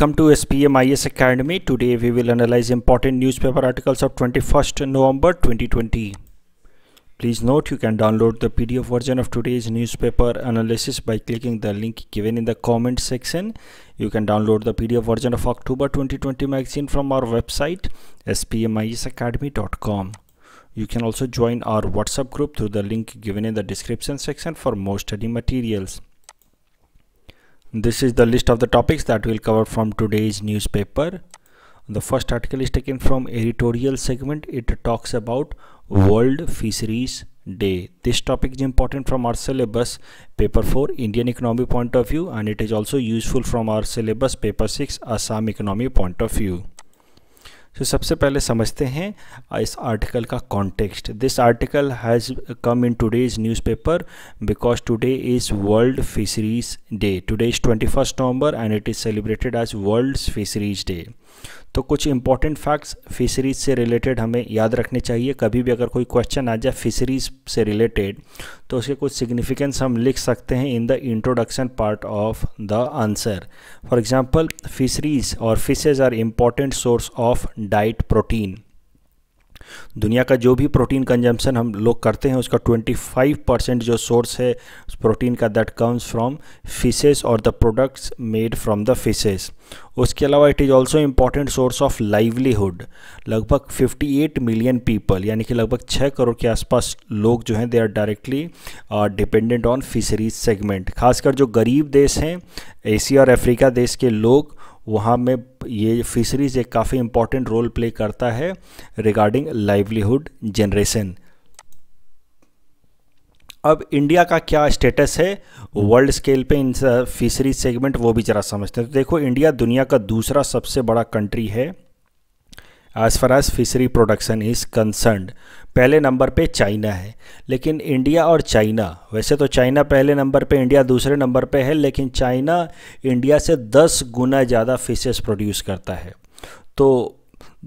Welcome to SPMIS Academy. Today we will analyze important newspaper articles of 21st November 2020. Please note you can download the PDF version of today's newspaper analysis by clicking the link given in the comment section. You can download the PDF version of October 2020 magazine from our website spmisacademy.com. You can also join our WhatsApp group through the link given in the description section for more study materials. This is the list of the topics that we'll cover from today's newspaper. The first article is taken from editorial segment. It talks about World Fisheries Day. This topic is important from our syllabus paper 4 Indian economy point of view and it is also useful from our syllabus paper 6 Assam economy point of view. So so, सबसे पहले समझते हैं इस article का context this article has come in today's newspaper because today is world fisheries day today is twenty first November and it is celebrated as world fisheries day तो कुछ important facts fisheries से related हमें याद रखने चाहिए कभी भी अगर कोई क्वेश्चन आ जाए फिशरीज से रिलेटेड तो उसके कुछ सिग्निफिकेंस हम लिख सकते हैं in the introduction part of the answer for example fisheries और fishes are important source of diet protein दुनिया का जो भी प्रोटीन कंजम्पशन हम लोग करते हैं उसका 25 परसेंट जो सोर्स है प्रोटीन का दैट कम्स फ्रॉम फिशेस और the products made from the fishes उसके अलावा it is also important source of livelihood लगभग 58 मिलियन पीपल यानी कि लगभग 6 करोड़ के आसपास लोग जो हैं they are directly dependent on fisheries segment खासकर जो गरीब देश हैं एशिया और अफ्रीका देश के लोग वहाँ में ये फिशरीज एक काफ़ी इम्पॉर्टेंट रोल प्ले करता है रिगार्डिंग लाइवलीहुड जनरेशन अब इंडिया का क्या स्टेटस है वर्ल्ड स्केल पे इन फिशरी सेगमेंट वो भी ज़रा समझते हैं तो देखो इंडिया दुनिया का दूसरा सबसे बड़ा कंट्री है as far as fishery production is concerned पहले नंबर पे चाइना है लेकिन इंडिया और चाइना वैसे तो चाइना पहले नंबर पे इंडिया दूसरे नंबर पे है लेकिन चाइना इंडिया से 10 गुना ज़्यादा फिशेस प्रोड्यूस करता है तो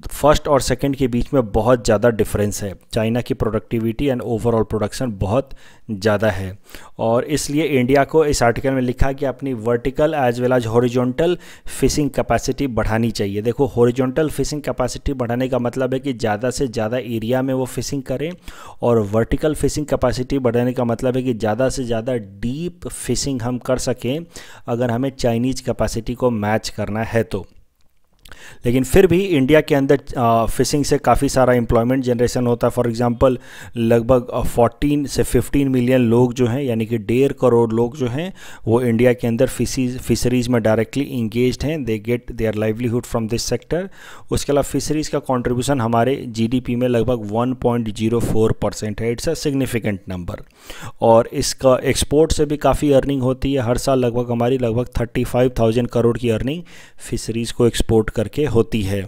फर्स्ट और सेकंड के बीच में बहुत ज़्यादा डिफरेंस है चाइना की प्रोडक्टिविटी एंड ओवरऑल प्रोडक्शन बहुत ज़्यादा है और इसलिए इंडिया को इस आर्टिकल में लिखा कि अपनी vertical as well as horizontal fishing capacity बढ़ानी चाहिए देखो हॉरिजॉन्टल फिशिंग कैपेसिटी बढ़ाने का मतलब है कि ज़्यादा से ज़्यादा एरिया में वो फिशिंग करें और वर्टिकल फिशिंग कैपेसिटी बढ़ाने का मतलब है कि ज़्यादा से ज़्यादा डीप फिशिंग हम कर सकें अगर हमें चाइनीज़ कैपेसिटी को मैच करना है तो लेकिन फिर भी इंडिया के अंदर फिशिंग से काफ़ी सारा एम्प्लॉयमेंट जनरेशन होता है फॉर एग्जांपल लगभग 14 से 15 मिलियन लोग जो हैं यानी कि डेढ़ करोड़ लोग जो हैं वो इंडिया के अंदर फिशीज फिशरीज़ में डायरेक्टली इंगेज हैं they get their livelihood from this sector उसके अलावा फिशरीज़ का कॉन्ट्रीब्यूशन हमारे जी में लगभग वन परसेंट है इट्स अ सिग्निफिकेंट नंबर और इसका एक्सपोर्ट से भी काफ़ी अर्निंग होती है हर साल लगभग हमारी लगभग थर्टी करोड़ की अर्निंग फिशरीज़ को एक्सपोर्ट कर करके होती है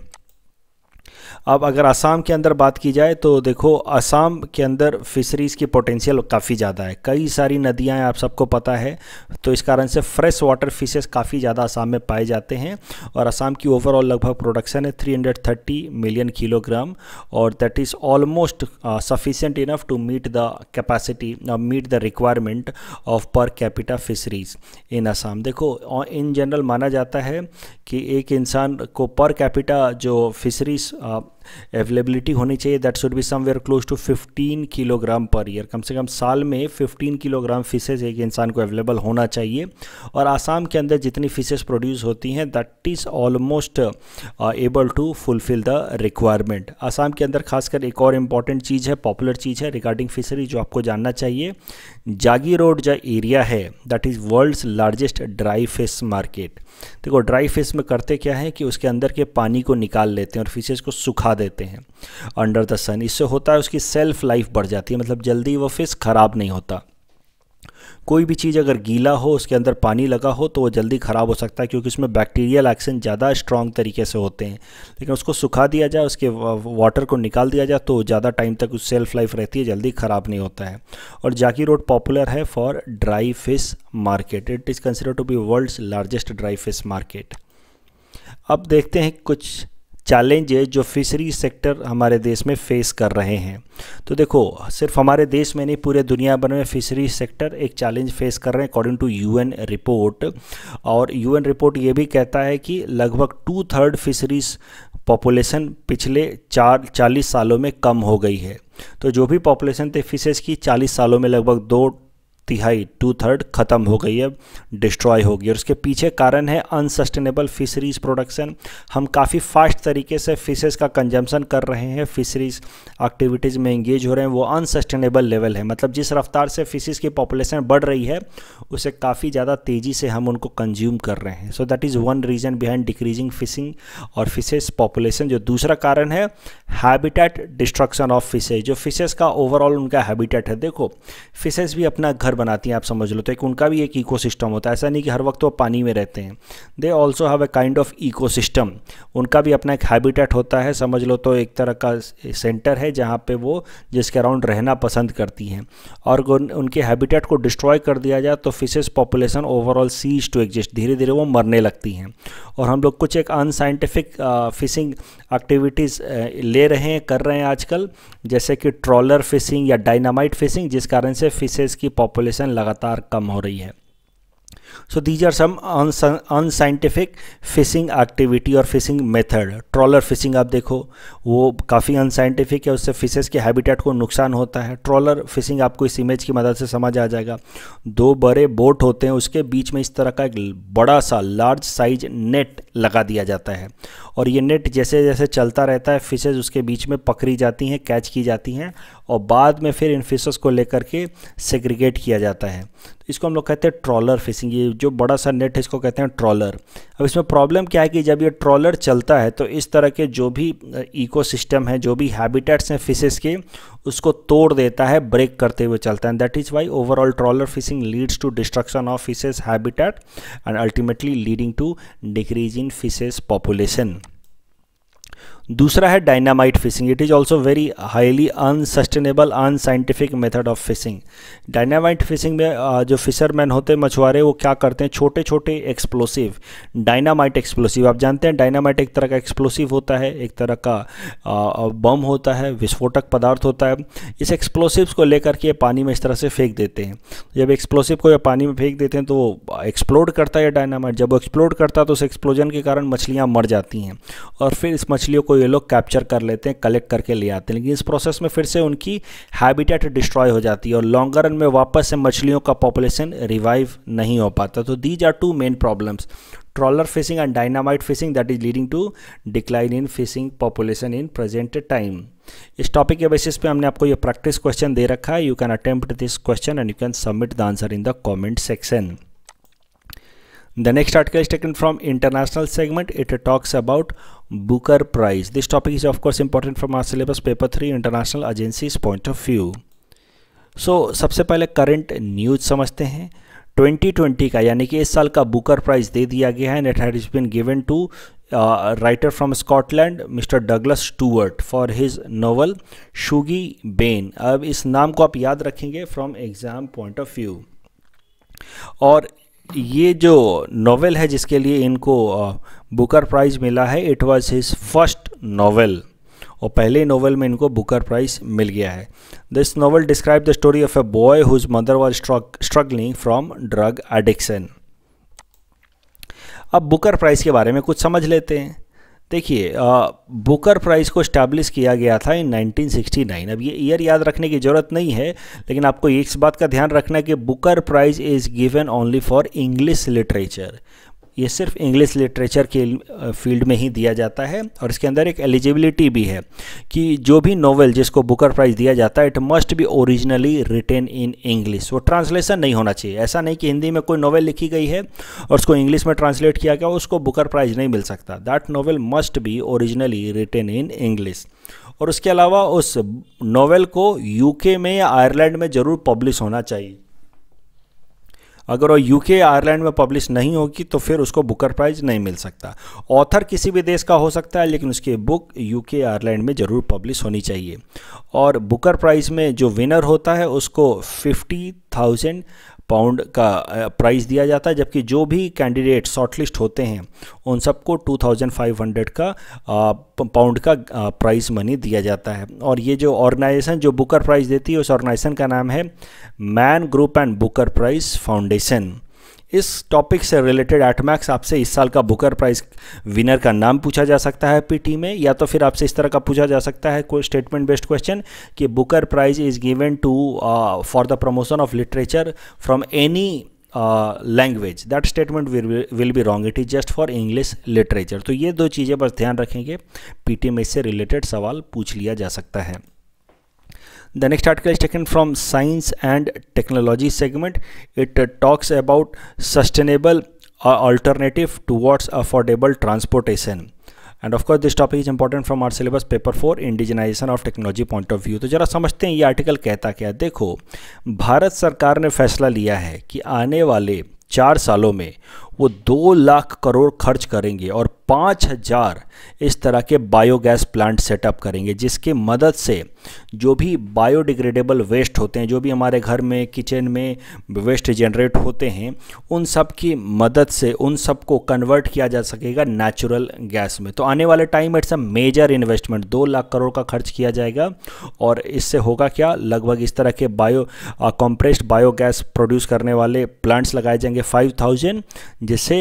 अब अगर आसाम के अंदर बात की जाए तो देखो आसाम के अंदर फिशरीज़ की पोटेंशियल काफ़ी ज़्यादा है कई सारी नदियाँ आप सबको पता है तो इस कारण से फ्रेश वाटर फिशेज काफ़ी ज़्यादा आसाम में पाए जाते हैं और आसाम की ओवरऑल लगभग प्रोडक्शन है 330 मिलियन किलोग्राम और that is almost sufficient enough to meet the capacity meet the requirement of per capita fisheries in Assam देखो इन uh, जनरल माना जाता है कि एक इंसान को पर कैपिटा जो फिशरीज़ up अवेलेबिलिटी होनी चाहिए that should be somewhere close to 15 kilogram per year कम से कम साल में 15 किलोग्राम फिशेज एक इंसान को अवेलेबल होना चाहिए और आसाम के अंदर जितनी फिशेज प्रोड्यूस होती हैं that is almost able to fulfil the requirement Assam के अंदर खासकर एक और इम्पॉर्टेंट चीज़ है पॉपुलर चीज़ है रिगार्डिंग फिशरी जो आपको जानना चाहिए जागी रोड जो एरिया है that is world's largest dry fish market देखो ड्राई फिश में करते क्या है कि उसके अंदर के पानी को निकाल लेते हैं और फिशेज को सुखा देते हैं अंडर द सन इससे होता है उसकी सेल्फ लाइफ बढ़ जाती है मतलब जल्दी वो फिश ख़राब नहीं होता कोई भी चीज़ अगर गीला हो उसके अंदर पानी लगा हो तो वो जल्दी ख़राब हो सकता है क्योंकि उसमें बैक्टीरियल एक्शन ज़्यादा स्ट्रॉन्ग तरीके से होते हैं लेकिन उसको सुखा दिया जाए उसके वाटर को निकाल दिया जाए तो ज़्यादा टाइम तक उस सेल्फ लाइफ रहती है जल्दी ख़राब नहीं होता है और जाकी रोड पॉपुलर है for dry fish market it is consider to be world's largest dry fish market अब देखते हैं कुछ चैलेंजेज जो फिशरी सेक्टर हमारे देश में फेस कर रहे हैं तो देखो सिर्फ हमारे देश में नहीं पूरे दुनिया भर में फिशरी सेक्टर एक चैलेंज फेस कर रहे हैं अकॉर्डिंग टू यूएन रिपोर्ट और यूएन रिपोर्ट ये भी कहता है कि लगभग टू थर्ड फिशरीज पॉपुलेशन पिछले चार चालीस सालों में कम हो गई है तो जो भी पॉपुलेशन थे फिशेज की चालीस सालों में लगभग दो तिहाई टू थर्ड ख़त्म हो गई है डिस्ट्रॉय हो गई और उसके पीछे कारण है अनसस्टेनेबल फिशरीज़ प्रोडक्शन हम काफ़ी फास्ट तरीके से फिशेज़ का कंजम्पशन कर रहे हैं फिशरीज़ एक्टिविटीज़ में इंगेज हो रहे हैं वो अनसस्टेनेबल लेवल है मतलब जिस रफ्तार से फिशेज़ की पॉपुलेशन बढ़ रही है उसे काफ़ी ज़्यादा तेज़ी से हम उनको कंज्यूम कर रहे हैं so that is one reason behind decreasing fishing और फिशेज़ पॉपुलेशन जो दूसरा कारण है हैबिटेट डिस्ट्रक्शन ऑफ फिशेज जो फिशेज़ का ओवरऑल उनका हैबिटेट है देखो फिशेज़ भी अपना घर घर बनाती हैं आप समझ लो तो एक उनका भी एक इको होता है ऐसा नहीं कि हर वक्त वो पानी में रहते हैं they also have a kind of eco उनका भी अपना एक हैबिटेट होता है समझ लो तो एक तरह का सेंटर है जहाँ पर वो जिसके अराउंड रहना पसंद करती हैं और उनके हैबिटेट को डिस्ट्रॉय कर दिया जाए तो fishes population overall cease to exist धीरे धीरे वो मरने लगती हैं और हम लोग कुछ एक अनसाइंटिफिक फिशिंग एक्टिविटीज़ ले रहे हैं कर रहे हैं आजकल जैसे कि ट्रॉलर फिशिंग या डायनामाइट फिशिंग जिस कारण से फिशेज़ की पॉपुलेशन पॉपुलेशन लगातार कम हो रही है so these are some unscientific fishing activity और फिशिंग मेथड ट्रॉलर फिशिंग आप देखो वो काफ़ी अनसाइंटिफिक है उससे फिशेस के हैबिटेट को नुकसान होता है ट्रॉलर फिशिंग आपको इस इमेज की मदद से समझ आ जाएगा दो बड़े बोट होते हैं उसके बीच में इस तरह का एक बड़ा सा लार्ज साइज नेट लगा दिया जाता है और ये नेट जैसे जैसे चलता रहता है फिशेज उसके बीच में पकड़ी जाती हैं कैच की जाती हैं और बाद में फिर इन फिशर्स को लेकर के सेग्रीगेट किया जाता है तो इसको हम लोग कहते हैं ट्रॉलर फिशिंग ये जो बड़ा सा नेट है इसको कहते हैं ट्रॉलर अब इसमें प्रॉब्लम क्या है कि जब ये ट्रॉलर चलता है तो इस तरह के जो भी इकोसिस्टम है जो भी हैबिटेट्स हैं फिशेस के उसको तोड़ देता है ब्रेक करते हुए चलता है that is why overall trawler fishing leads to destruction of fishes habitat and ultimately leading to decrease in fishes population दूसरा है dynamite fishing it is also very highly unsustainable unscientific method of fishing dynamite fishing में जो fisherman होते हैं मछुआरे वो क्या करते हैं छोटे छोटे एक्सप्लोसिव डायनामाइट एक्सप्लोसिव आप जानते हैं डायनामाइट एक तरह का एक्सप्लोसिव होता है एक तरह का बम होता है विस्फोटक पदार्थ होता है इस एक्सप्लोसिव को लेकर के पानी में इस तरह से फेंक देते हैं जब एक्सप्लोसिव को पानी में फेंक देते हैं तो वो एक्सप्लोड करता है डायनामाइट जब वो एक्सप्लोड करता है तो उस एक्सप्लोजन के कारण मछलियाँ मर जाती हैं और फिर इस मछलियों को ये लोग कैप्चर कर लेते हैं कलेक्ट करके ले आते हैं लेकिन इस प्रोसेस में फिर से उनकी हैबिटेट डिस्ट्रॉय हो जाती है और लॉन्गर रन में वापस से मछलियों का पॉपुलेशन रिवाइव नहीं हो पाता तो these are two main problems trawler fishing and dynamite fishing that is leading to decline in fishing population in present time इस टॉपिक के बेसिस पे हमने आपको ये प्रैक्टिस क्वेश्चन दे रखा है you can attempt this question and you can submit the answer in the comment section The next article is taken from international segment. It talks about Booker Prize. This topic is of course important from our syllabus paper 3 international agencies point of view. So so, सबसे पहले current news समझते हैं 2020 का यानी कि इस साल का बुकर प्राइज दे दिया गया है and it has been given to writer from Scotland mister Douglas Stuart for his novel Shuggie Bain अब इस नाम को आप याद रखेंगे from exam point of view और ये जो नोवेल है जिसके लिए इनको बुकर प्राइज़ मिला है it was his first novel और पहले नोवेल में इनको बुकर प्राइज़ मिल गया है this novel describe the story of a boy whose mother was struggling from drug addiction अब बुकर प्राइज़ के बारे में कुछ समझ लेते हैं देखिए बुकर प्राइस को इस्टेब्लिश किया गया था इन 1969 अब ये ईयर याद रखने की ज़रूरत नहीं है लेकिन आपको इस बात का ध्यान रखना है कि Booker prize is given only for English literature ये सिर्फ इंग्लिश लिटरेचर के फील्ड में ही दिया जाता है और इसके अंदर एक एलिजिबिलिटी भी है कि जो भी नोवेल जिसको बुकर प्राइज़ दिया जाता है it must be originally written in English वो ट्रांसलेशन नहीं होना चाहिए ऐसा नहीं कि हिंदी में कोई नोवेल लिखी गई है और उसको इंग्लिश में ट्रांसलेट किया गया उसको बुकर प्राइज़ नहीं मिल सकता that novel must be originally written in English और उसके अलावा उस नोवेल को यूके में या आयरलैंड में ज़रूर पब्लिश होना चाहिए अगर वो यूके आयरलैंड में पब्लिश नहीं होगी तो फिर उसको बुकर प्राइज नहीं मिल सकता ऑथर किसी भी देश का हो सकता है लेकिन उसकी बुक यूके आयरलैंड में ज़रूर पब्लिश होनी चाहिए और बुकर प्राइज में जो विनर होता है उसको फिफ्टी थाउजेंड पाउंड का प्राइस दिया जाता है जबकि जो भी कैंडिडेट शॉर्टलिस्ट होते हैं उन सबको 2500 का पाउंड का प्राइस मनी दिया जाता है और ये जो ऑर्गेनाइजेशन जो बुकर प्राइज़ देती है उस ऑर्गेनाइजेशन का नाम है Man Group and Booker prize foundation इस टॉपिक से रिलेटेड एटमैक्स आपसे इस साल का बुकर प्राइज विनर का नाम पूछा जा सकता है पीटी में या तो फिर आपसे इस तरह का पूछा जा सकता है कोई स्टेटमेंट बेस्ड क्वेश्चन कि Booker prize is given to for the promotion of literature from any language that statement will be wrong it is just for English literature तो ये दो चीज़ें बस ध्यान रखेंगे पीटी में इससे रिलेटेड सवाल पूछ लिया जा सकता है the next article is taken from science and technology segment it uh, talks about sustainable uh, alternative towards affordable transportation and of course this topic is important from our syllabus paper four indigenisation of technology point of view तो जरा समझते हैं ये article कहता क्या देखो भारत सरकार ने फैसला लिया है कि आने वाले चार सालों में वो दो लाख करोड़ खर्च करेंगे और पाँच हज़ार इस तरह के बायोगैस प्लांट सेटअप करेंगे जिसके मदद से जो भी बायोडिग्रेडेबल वेस्ट होते हैं जो भी हमारे घर में किचन में वेस्ट जनरेट होते हैं उन सब की मदद से उन सब को कन्वर्ट किया जा सकेगा नेचुरल गैस में तो आने वाले टाइम में इट्स अ मेजर इन्वेस्टमेंट दो लाख करोड़ का खर्च किया जाएगा और इससे होगा क्या लगभग इस तरह के बायो कॉम्प्रेस्ड बायोगैस प्रोड्यूस करने वाले प्लांट्स लगाए जाएंगे फाइव थाउजेंड जिससे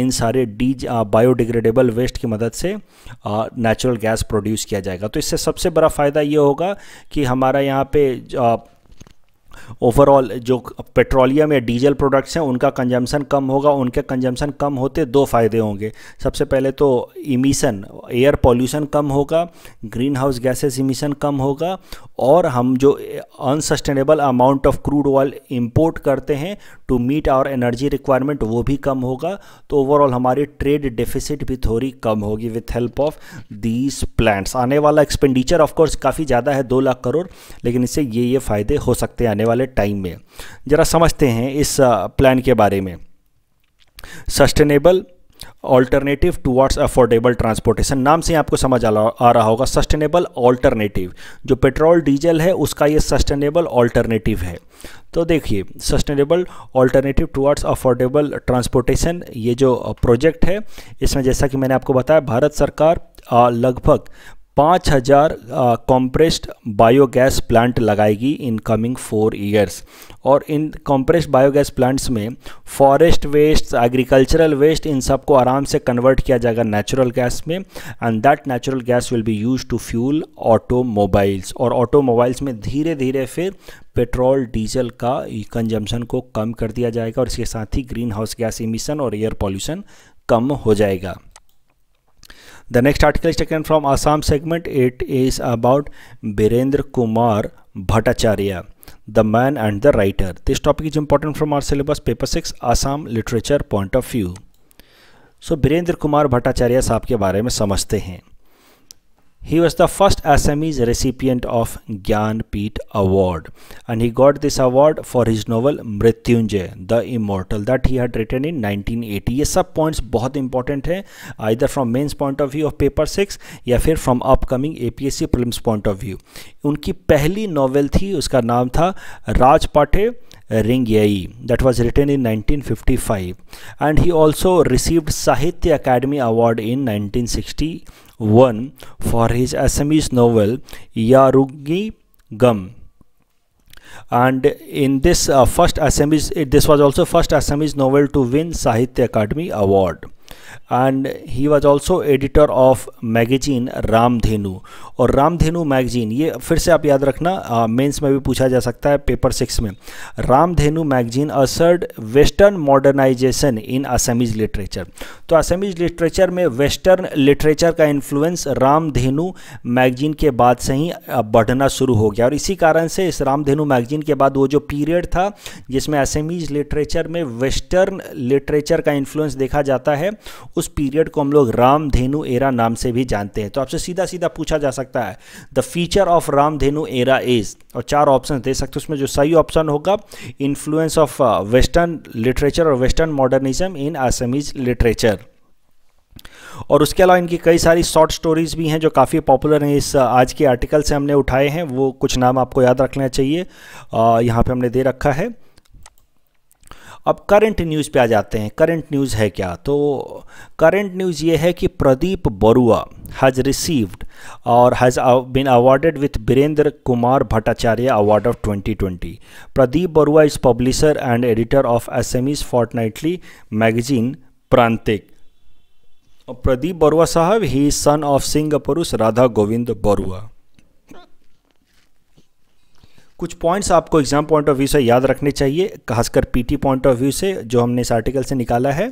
इन सारे डी बायोडिग्रेडेबल वेस्ट की मदद से नेचुरल गैस प्रोड्यूस किया जाएगा तो इससे सबसे बड़ा फ़ायदा ये होगा कि हमारा यहाँ पे ओवरऑल जो पेट्रोलियम या डीजल प्रोडक्ट्स हैं उनका कंजम्पशन कम होगा उनके कंजम्पशन कम होते दो फायदे होंगे सबसे पहले तो इमीशन एयर पॉल्यूशन कम होगा ग्रीन हाउस गैसेस इमिशन कम होगा और हम जो unsustainable amount of crude oil import करते हैं to meet our energy requirement वो भी कम होगा तो ओवरऑल हमारी ट्रेड डिफिसिट भी थोड़ी कम होगी with help of these plans आने वाला एक्सपेंडिचर ऑफकोर्स काफ़ी ज़्यादा है दो लाख करोड़ लेकिन इससे ये ये फ़ायदे हो सकते हैं आने वाले टाइम में ज़रा समझते हैं इस प्लान के बारे में sustainable alternative towards affordable transportation नाम से आपको समझ आ रहा होगा सस्टेनेबल ऑल्टरनेटिव जो पेट्रोल डीजल है उसका ये सस्टेनेबल ऑल्टरनेटिव है तो देखिए sustainable alternative towards affordable transportation ये जो प्रोजेक्ट है इसमें जैसा कि मैंने आपको बताया भारत सरकार लगभग पाँच हज़ार कॉम्प्रेस्ड बायोगैस प्लांट लगाएगी इन कमिंग फोर ईयर्स और इन कॉम्प्रेस्ड बायोगैस प्लांट्स में फॉरेस्ट वेस्ट एग्रीकल्चरल वेस्ट इन सब को आराम से कन्वर्ट किया जाएगा नेचुरल गैस में and that natural gas will be use to fuel automobiles और ऑटोमोबाइल्स में धीरे धीरे फिर पेट्रोल डीजल का कंजम्पन को कम कर दिया जाएगा और इसके साथ ही ग्रीन हाउस गैस इमिशन और एयर पॉल्यूशन कम हो जाएगा The next article is taken from Assam segment. It is about Birendra Kumar Bhattacharya, the man and the writer. This topic is important from our syllabus paper 6 Assam literature point of view. So so, Birendra Kumar Bhattacharya साहब के बारे में समझते हैं He was the first Assamese recipient of Gyan peet Award and he got this award for his novel Mrityunjay, The Immortal that he had written in 1980. ये सब points बहुत important हैं either from mains point of view of paper six या फिर from upcoming APSC prelims point of view उनकी पहली novel थी उसका नाम था राज पाठे Ring Yai that was written in 1955 and he also received Sahitya Academy Award in 1960 won for his Assamese novel Yarugi Gum and in this uh, first Assamese this was also first Assamese novel to win Sahitya Academy award and he was also editor of magazine रामधेनु और रामधेनु magazine ये फिर से आप याद रखना mains uh, में भी पूछा जा सकता है पेपर सिक्स में Ramdhenu magazine ushered western modernisation in Assamese literature तो असमीज लिटरेचर में वेस्टर्न लिटरेचर का इन्फ्लुएंस रामधेनु मैगजीन के बाद से ही बढ़ना शुरू हो गया और इसी कारण से इस रामधेनु मैगजीन के बाद वो जो पीरियड था जिसमें असमीज लिटरेचर में वेस्टर्न लिटरेचर का इन्फ्लुएंस देखा जाता है उस पीरियड को हम लोग राम धेनु एरा नाम से भी जानते हैं तो आपसे सीधा सीधा पूछा जा सकता है द फीचर ऑफ राम धेनु एरा इज और चार ऑप्शन दे सकते हैं उसमें जो सही ऑप्शन होगा इन्फ्लुएंस ऑफ वेस्टर्न लिटरेचर और western modernism in Assamese literature और उसके अलावा इनकी कई सारी शॉर्ट स्टोरीज़ भी हैं जो काफ़ी पॉपुलर हैं इस uh, आज के आर्टिकल से हमने उठाए हैं वो कुछ नाम आपको याद रखना चाहिए यहाँ पे हमने दे रखा है अब करंट न्यूज़ पे आ जाते हैं करंट न्यूज़ है क्या तो करंट न्यूज़ ये है कि प्रदीप बरुआ हैज़ रिसीव्ड और has been awarded with Birendra Kumar Bhattacharya award of 2020 Pradip Baruah is publisher and editor of Assamese fortnightly magazine Prantik Pradip Baruah साहब ही सन ऑफ सिंह पुरुष राधा गोविंद बरुआ कुछ पॉइंट्स आपको एग्जाम पॉइंट ऑफ व्यू से याद रखने चाहिए खासकर पीटी पॉइंट ऑफ व्यू से जो हमने इस आर्टिकल से निकाला है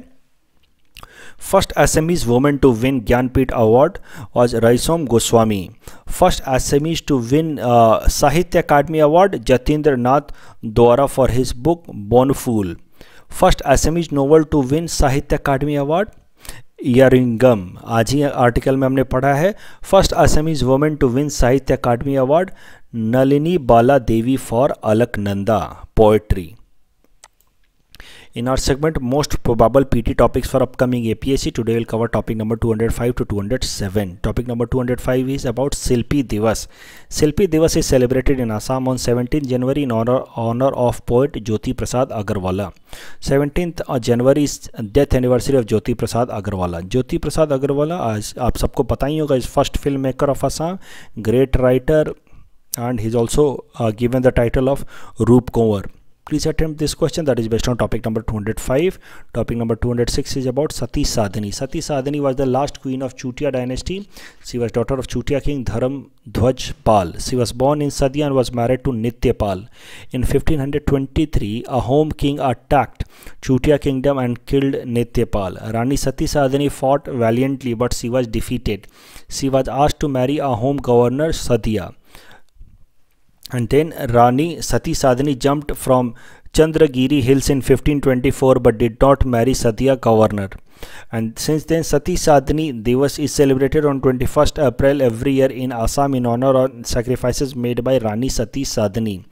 first Assamese women to win Jnanpith award और Raisom Goswami first Assamese to win Sahitya Akademi award Jatindra Nath द्वारा for his book Bonphul first Assamese novel to win Sahitya Akademi award यरिंगम आज ही आर्टिकल में हमने पढ़ा है first Assamese women to win Sahitya Akademi award Nalini Bala Devi for Alaknanda poetry In our segment, most probable PT topics for upcoming APSC, today we'll cover topic number 205 to 207. Topic number 205 is about Silpi Divas. Silpi Divas is celebrated in Assam on 17 January in honor, honor of poet Jyoti Prasad Agarwala. 17th January is death anniversary of Jyoti Prasad Agarwala. Jyoti Prasad Agarwala, आज आप सबको पता ही होगा is first film maker of Assam great writer and he is also given the title of Rup Konwar Please attempt this question that is based on topic number 205. Topic number 206 is about Sati Sadhani. Sati Sadhani was the last queen of Chutia dynasty. She was daughter of Chutia king Dharam Dhwaj Pal. She was born in Sadia and was married to Nityapal. In 1523, a home king attacked Chutia kingdom and killed Nityapal. Rani Sati Sadhani fought valiantly but she was defeated. She was asked to marry a home governor Sadia. And then Rani Sati Sadhani jumped from Chandragiri hills in 1524 but did not marry Satya Governor. And since then Sati Sadhani Devas is celebrated on 21st April every year in Assam in honor of sacrifices made by Rani Sati Sadhani.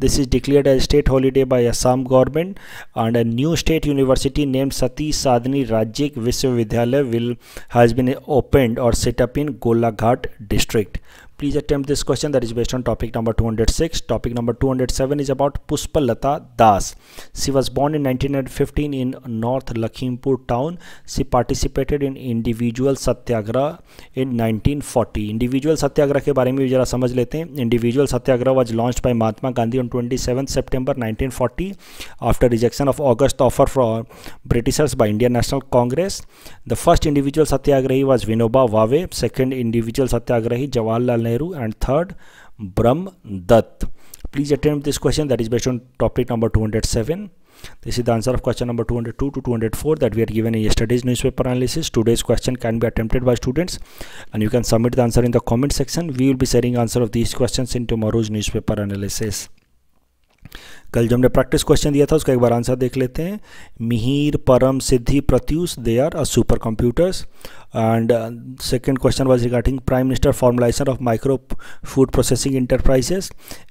This is declared as state holiday by Assam government and a new state university named Sati Sadhani Rajik Vishwavidyalaya will has been opened or set up in Golaghat district. Please attempt this question that is based on topic number 206 topic number 207 is about Pushpalata Das she was born in 1915 in North Lakhimpur town she participated in individual satyagraha in 1940 individual satyagraha के बारे में भी जरा समझ लेते हैं individual satyagraha was launched by Mahatma Gandhi on twenty seven September after rejection of August offer for Britishers by Indian National Congress the first individual satyagrahi was Vinoba Bhave second individual satyagrahi Jawaharlal Nehru and third Brahm Dutt. Please attempt this question that is based on topic number 207. This is the answer of question number 202 to 204 that we are given in yesterday's newspaper analysis. Today's question can be attempted by students and you can submit the answer in the comment section. We will be sharing answer of these questions in tomorrow's newspaper analysis. कल जो हमने practice question दिया था उसका एक बार answer देख लेते हैं Mihir Param Siddhi Pratyush they are a supercomputers and second question was regarding prime minister formalisation of micro food processing enterprises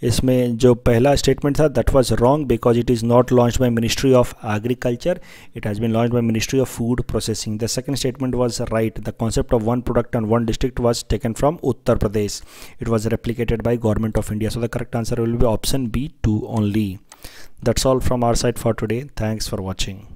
इसमें जो पहला स्टेटमेंट था that was wrong because it is not launch by ministry of agriculture it has been launch by ministry of food processing the second statement was right the concept of one product and one district was taken from Uttar Pradesh it was replicated by government of India so the correct answer will be option B two only Lee. That's all from our side for today. Thanks for watching.